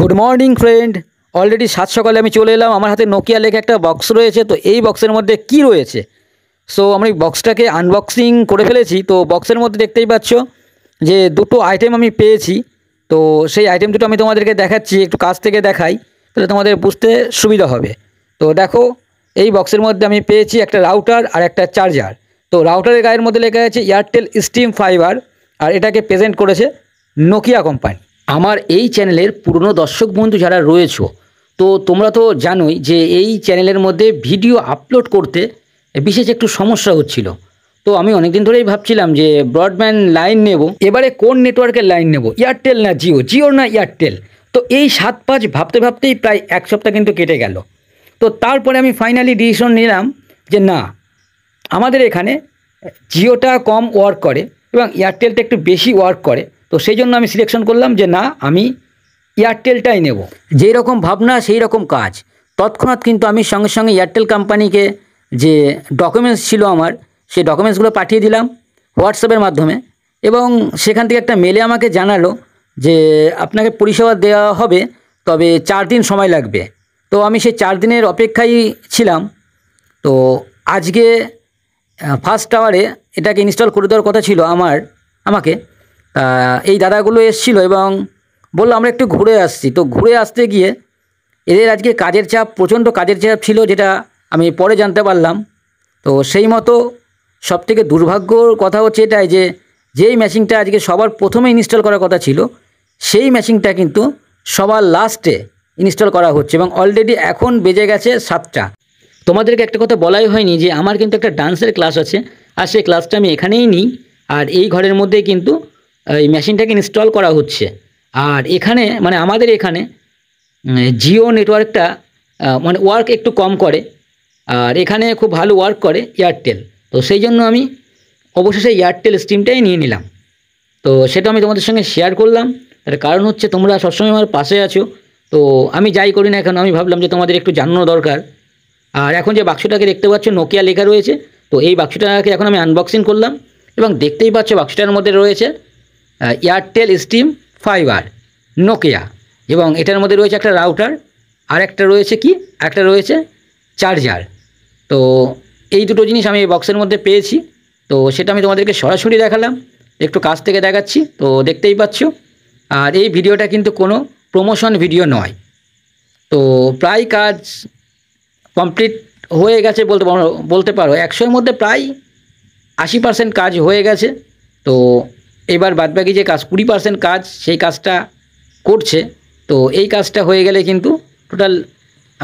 good morning friend already সাত সকালে আমি চলে এলাম আমার হাতে নোকিয়া লেখা একটা বক্স রয়েছে তো এই বক্সের মধ্যে কি রয়েছে সো আমি বক্সটাকে আনবক্সিং করে ফেলেছি তো বক্সের মধ্যে দেখতেই পাচ্ছ যে দুটো আইটেম আমি পেয়েছি তো সেই আইটেম দুটো আমি তোমাদেরকে দেখাচ্ছি একটু কাছ থেকে দেখাই তাহলে তোমাদের বুঝতে সুবিধা হবে তো দেখো এই বক্সের মধ্যে আমি পেয়েছি একটা রাউটার আর একটা চার্জার তো রাউটারের গায়ের মধ্যে লেখা আছে এয়ারটেল স্টিম ফাইবার আর এটাকে প্রেজেন্ট করেছে নোকিয়া কোম্পানি আমার এই চ্যানেলের পুরনো দর্শক বন্ধু যারা রয়েছে তো তোমরা তো জানোই যে এই চ্যানেলের মধ্যে ভিডিও আপলোড করতে বিশেষ একটু সমস্যা হচ্ছিল তো আমি অনেকদিন ধরেই ভাবছিলাম যে ব্রডব্যান্ড লাইন নেব এবারে কোন নেটওয়ার্কের লাইন নেব এয়ারটেল না জিও জিও না এয়ারটেল তো এই সাত পাঁচ ভাবতে ভাবতেই প্রায় এক সপ্তাহ কিন্তু কেটে গেল তো তারপরে আমি ফাইনালি ডিসিশন নিলাম যে না আমাদের এখানে জিওটা কম ওয়ার্ক করে এবং এয়ারটেলটা একটু বেশি ওয়ার্ক করে তো সেই জন্য আমি সিলেকশন করলাম যে না আমি এয়ারটেলটাই নেব যেই রকম ভাবনা সেই রকম কাজ তৎক্ষণাৎ কিন্তু আমি সঙ্গে সঙ্গে এয়ারটেল কোম্পানিকে যে ডকুমেন্টস ছিল আমার সেই ডকুমেন্টসগুলো পাঠিয়ে দিলাম হোয়াটসঅ্যাপের মাধ্যমে এবং সেখান থেকে একটা মেলে আমাকে জানালো যে আপনাকে পরিষেবা দেওয়া হবে তবে চার দিন সময় লাগবে তো আমি সেই চার দিনের অপেক্ষায় ছিলাম তো আজকে ফার্স্ট টাওয়ারে এটাকে ইনস্টল করে দেওয়ার কথা ছিল আমার আমাকে এই দাদাগুলো এসছিল এবং বললো আমরা একটু ঘুরে আসছি তো ঘুরে আসতে গিয়ে এদের আজকে কাজের চাপ প্রচণ্ড কাজের চাপ ছিল যেটা আমি পরে জানতে পারলাম তো সেই মতো সব থেকে দুর্ভাগ্যর কথা হচ্ছে এটাই যে যেই মেশিনটা আজকে সবার প্রথমে ইনস্টল করার কথা ছিল সেই মেশিনটা কিন্তু সবার লাস্টে ইনস্টল করা হচ্ছে এবং অলরেডি এখন বেজে গেছে সাতটা তোমাদেরকে একটা কথা বলাই হয়নি যে আমার কিন্তু একটা ডান্সের ক্লাস আছে আর সেই ক্লাসটা আমি এখানেই নিই আর এই ঘরের মধ্যেই কিন্তু এই মেশিনটাকে ইনস্টল করা হচ্ছে আর এখানে মানে আমাদের এখানে জিও নেটওয়ার্কটা মানে ওয়ার্ক একটু কম করে আর এখানে খুব ভালো ওয়ার্ক করে এয়ারটেল তো সেই জন্য আমি অবশেষে এয়ারটেল স্ট্রিমটাই নিয়ে নিলাম তো সেটা আমি তোমাদের সঙ্গে শেয়ার করলাম তার কারণ হচ্ছে তোমরা সবসময় আমার পাশে আছো তো আমি যাই করি না এখন আমি ভাবলাম যে তোমাদের একটু জানানো দরকার আর এখন যে বাক্সটাকে দেখতে পাচ্ছ নোকিয়া লেখা রয়েছে তো এই বাক্সটাকে এখন আমি আনবক্সিং করলাম এবং দেখতেই পাচ্ছ বাক্সটার মধ্যে রয়েছে এয়ারটেল স্টিম ফাইবার নোকিয়া এবং এটার মধ্যে রয়েছে একটা রাউটার আর একটা রয়েছে কি একটা রয়েছে চার্জার তো এই দুটো জিনিস আমি এই বক্সের মধ্যে পেয়েছি তো সেটা আমি তোমাদেরকে সরাসরি দেখালাম একটু কাছ থেকে দেখাচ্ছি তো দেখতেই পাচ্ছ আর এই ভিডিওটা কিন্তু কোনো প্রমোশন ভিডিও নয় তো প্রায় কাজ কমপ্লিট হয়ে গেছে বলতে বলতে পারো একশোর মধ্যে প্রায় আশি পার্সেন্ট কাজ হয়ে গেছে তো এবার বাদবাকি যে কাজ কুড়ি পার্সেন্ট কাজ সেই কাজটা করছে তো এই কাজটা হয়ে গেলে কিন্তু টোটাল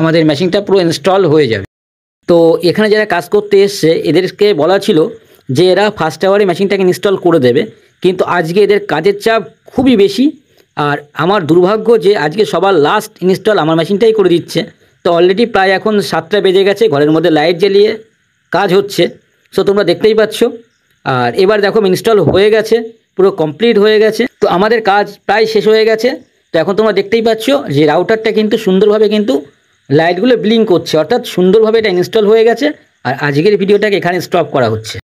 আমাদের মেশিনটা পুরো ইনস্টল হয়ে যাবে তো এখানে যারা কাজ করতে এসছে এদেরকে বলা ছিল যে এরা ফার্স্ট আওয়ারে মেশিনটাকে ইনস্টল করে দেবে কিন্তু আজকে এদের কাজের চাপ খুবই বেশি আর আমার দুর্ভাগ্য যে আজকে সবার লাস্ট ইনস্টল আমার মেশিনটাই করে দিচ্ছে তো অলরেডি প্রায় এখন সাতটা বেজে গেছে ঘরের মধ্যে লাইট জ্বালিয়ে কাজ হচ্ছে সো তোমরা দেখতেই পাচ্ছ আর এবার দেখো ইনস্টল হয়ে গেছে পুরো কমপ্লিট হয়ে গেছে তো আমাদের কাজ প্রায় শেষ হয়ে গেছে তো এখন তোমরা দেখতেই পাচ্ছ যে রাউটারটা কিন্তু সুন্দরভাবে কিন্তু লাইটগুলো ব্লিং করছে অর্থাৎ সুন্দরভাবে এটা ইনস্টল হয়ে গেছে আর আজকের ভিডিওটাকে এখানে স্টপ করা হচ্ছে